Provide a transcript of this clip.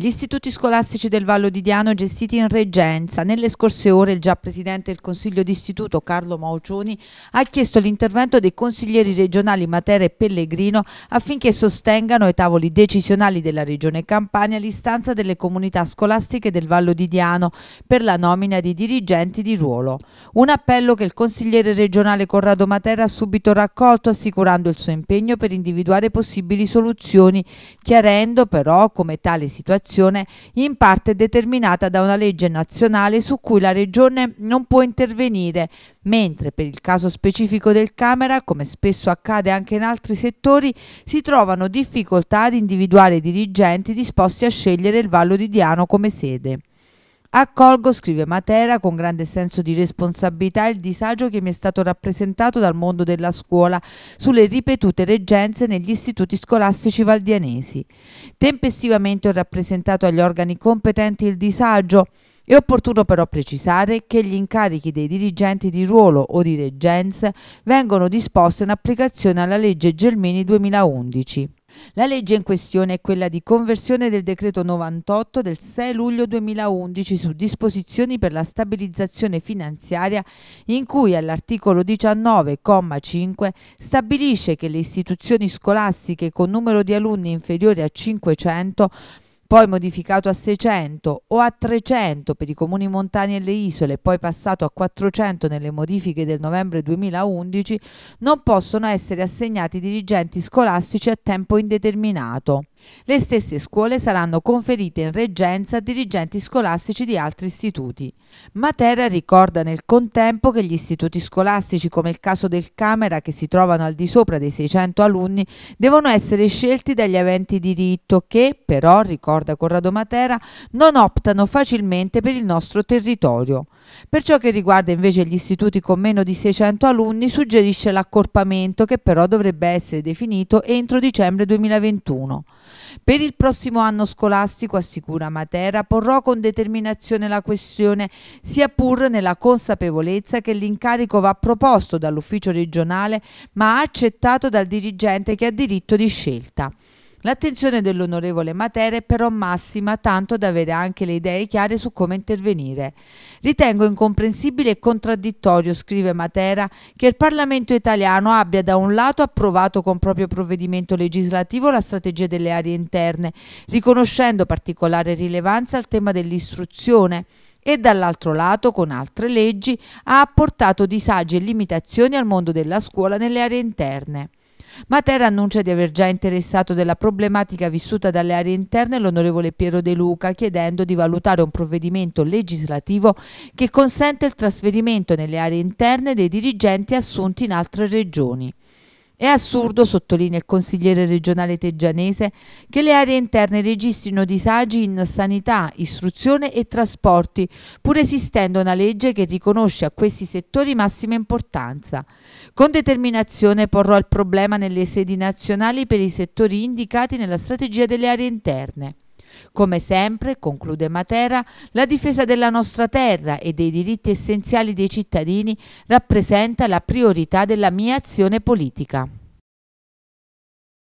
Gli istituti scolastici del Vallo di Diano gestiti in reggenza. Nelle scorse ore il già presidente del Consiglio d'Istituto Carlo Maucioni ha chiesto l'intervento dei consiglieri regionali Matera e Pellegrino affinché sostengano ai tavoli decisionali della Regione Campania l'istanza delle comunità scolastiche del Vallo di Diano per la nomina di dirigenti di ruolo. Un appello che il consigliere regionale Corrado Matera ha subito raccolto assicurando il suo impegno per individuare possibili soluzioni, chiarendo però come tale situazione situazione in parte determinata da una legge nazionale su cui la Regione non può intervenire, mentre per il caso specifico del Camera, come spesso accade anche in altri settori, si trovano difficoltà ad individuare dirigenti disposti a scegliere il Vallo di Diano come sede. Accolgo, scrive Matera, con grande senso di responsabilità il disagio che mi è stato rappresentato dal mondo della scuola sulle ripetute reggenze negli istituti scolastici valdianesi. Tempestivamente ho rappresentato agli organi competenti il disagio. È opportuno però precisare che gli incarichi dei dirigenti di ruolo o di reggenze vengono disposti in applicazione alla legge Gelmini 2011. La legge in questione è quella di conversione del decreto 98 del 6 luglio 2011 su disposizioni per la stabilizzazione finanziaria in cui all'articolo 19,5 stabilisce che le istituzioni scolastiche con numero di alunni inferiore a 500 poi modificato a 600 o a 300 per i comuni montani e le isole, poi passato a 400 nelle modifiche del novembre 2011, non possono essere assegnati dirigenti scolastici a tempo indeterminato. Le stesse scuole saranno conferite in reggenza a dirigenti scolastici di altri istituti. Matera ricorda nel contempo che gli istituti scolastici, come il caso del Camera, che si trovano al di sopra dei 600 alunni, devono essere scelti dagli aventi diritto che, però, ricorda Corrado Matera, non optano facilmente per il nostro territorio. Per ciò che riguarda invece gli istituti con meno di 600 alunni, suggerisce l'accorpamento che però dovrebbe essere definito entro dicembre 2021. Per il prossimo anno scolastico, assicura Matera, porrò con determinazione la questione, sia pur nella consapevolezza che l'incarico va proposto dall'ufficio regionale ma accettato dal dirigente che ha diritto di scelta. L'attenzione dell'onorevole Matera è però massima, tanto da avere anche le idee chiare su come intervenire. Ritengo incomprensibile e contraddittorio, scrive Matera, che il Parlamento italiano abbia da un lato approvato con proprio provvedimento legislativo la strategia delle aree interne, riconoscendo particolare rilevanza al tema dell'istruzione e dall'altro lato, con altre leggi, ha apportato disagi e limitazioni al mondo della scuola nelle aree interne. Matera annuncia di aver già interessato della problematica vissuta dalle aree interne l'onorevole Piero De Luca chiedendo di valutare un provvedimento legislativo che consente il trasferimento nelle aree interne dei dirigenti assunti in altre regioni. È assurdo, sottolinea il consigliere regionale teggianese, che le aree interne registrino disagi in sanità, istruzione e trasporti, pur esistendo una legge che riconosce a questi settori massima importanza. Con determinazione porrò il problema nelle sedi nazionali per i settori indicati nella strategia delle aree interne. Come sempre, conclude Matera, la difesa della nostra terra e dei diritti essenziali dei cittadini rappresenta la priorità della mia azione politica.